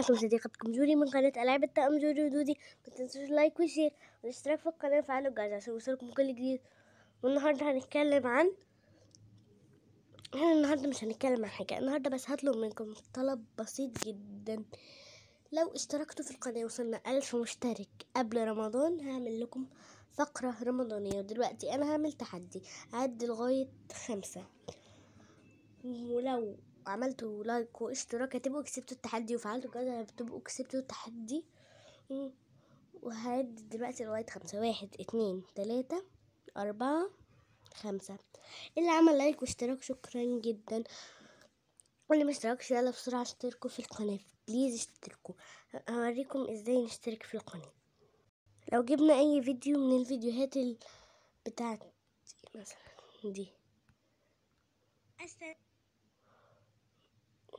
معكم صديقتكم جوري من قناة ألعاب التأم جوري ودودي ما تنسوش لايك وشير والاشتراك في القناة وفعلوا الجرس عشان يوصلكم كل جديد والنهاردة هنتكلم عن احنا النهاردة مش هنتكلم عن حاجة النهاردة بس هطلب منكم طلب بسيط جدا لو اشتركتوا في القناة وصلنا ألف مشترك قبل رمضان هعمل لكم فقرة رمضانية ودلوقتي أنا هعمل تحدي عد لغاية خمسة ولو وعملتوا لايك واشتراك هتبقوا كسبتوا التحدي وفعلتوا كذا هتبقوا كسبتوا التحدي وهعد دلوقتي لغاية خمسة واحد اتنين تلاتة أربعة خمسة اللي عمل لايك واشتراك شكرا جدا واللي مشتركش يلا بسرعة اشتركوا في القناة بليز اشتركوا هوريكم ازاي نشترك في القناة لو جبنا اي فيديو من الفيديوهات بتاعت مثلا دي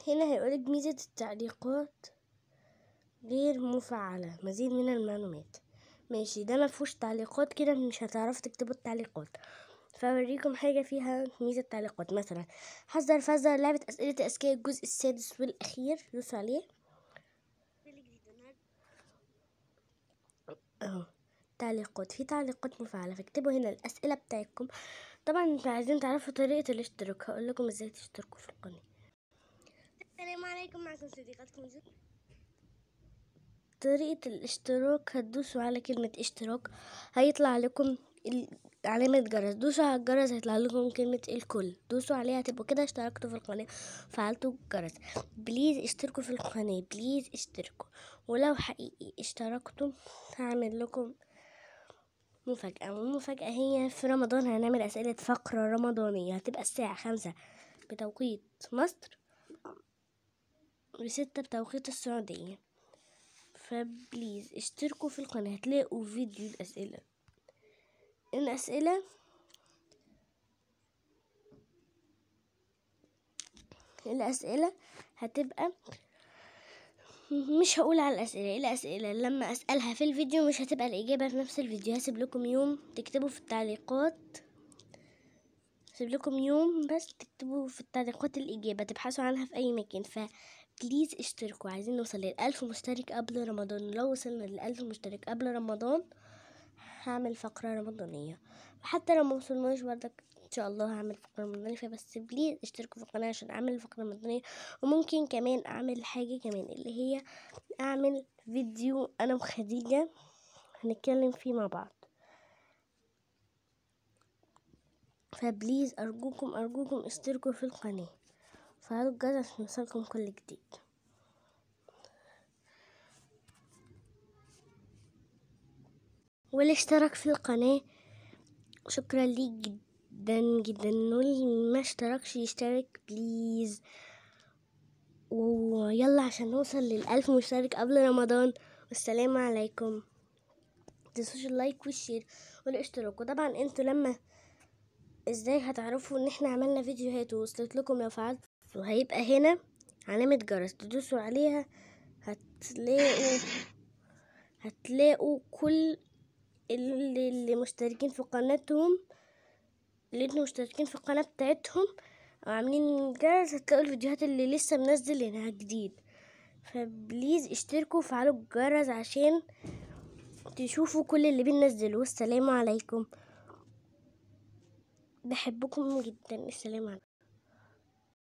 هنا هيقولك ميزة التعليقات غير مفعلة مزيد من المعلومات ماشي ده مفهوش تعليقات كده مش هتعرفوا تكتبوا التعليقات فاوريكم حاجة فيها ميزة التعليقات مثلا حذر فزر لعبة أسئلة أذكياء الجزء السادس والأخير دوسوا عليه اهو تعليقات في تعليقات مفعلة فاكتبوا هنا الأسئلة بتاعتكم طبعا انتوا عايزين تعرفوا طريقة الاشتراك هقول لكم ازاي تشتركوا في القناة السلام عليكم معكم صديقتكم جو طريقة الاشتراك هتدوسوا على كلمة اشتراك هيطلع لكم علامة جرس دوسوا على الجرس هيطلع لكم كلمة الكل دوسوا عليها هتبقوا كده اشتركتوا في القناة فعلتوا الجرس بليز اشتركوا في القناة بليز اشتركوا ولو حقيقي اشتركتوا هعمل لكم مفاجأة والمفاجأة هي في رمضان هنعمل أسئلة فقرة رمضانية هتبقى الساعة خمسة بتوقيت مصر لستة بتوقيت السعودية فبليز اشتركوا في القناة هتلاقوا فيديو الأسئلة الأسئلة الأسئلة هتبقى مش هقول على الأسئلة إيه الأسئلة لما أسألها في الفيديو مش هتبقى الإجابة في نفس الفيديو هسيب لكم يوم تكتبوا في التعليقات هسيب لكم يوم بس تكتبوا في التعليقات الإجابة تبحثوا عنها في أي مكان ف بليز اشتركوا عايزين نوصل للألف مشترك قبل رمضان لو وصلنا للألف مشترك قبل رمضان هعمل فقرة رمضانية وحتى لو موصلناش بردك ان شاء الله هعمل فقرة رمضانية فبس بليز اشتركوا في القناة عشان اعمل فقرة رمضانية وممكن كمان اعمل حاجة كمان اللي هي اعمل فيديو انا وخديجة هنتكلم فيه مع بعض فبليز ارجوكم ارجوكم اشتركوا في القناه فهذا بجد عشان يوصلكم كل جديد والاشتراك في القناة شكرا ليك جدا جدا واللي ما اشتركش يشترك بليز ويلا عشان نوصل للألف مشترك قبل رمضان والسلام عليكم متنسوش اللايك والشير والاشتراك وطبعا انتوا لما ازاي هتعرفوا ان احنا عملنا فيديوهات ووصلت لكم لو فعلت وهيبقى هنا علامة جرس تدوسوا عليها هتلاقوا هتلاقوا كل اللي, اللي مشتركين في قناتهم اللي انتوا مشتركين في القناة بتاعتهم وعاملين جرس هتلاقوا الفيديوهات اللي لسه منزلينها جديد فبليز اشتركوا وفعلوا الجرس عشان تشوفوا كل اللي بننزله والسلام عليكم بحبكم جدا السلام عليكم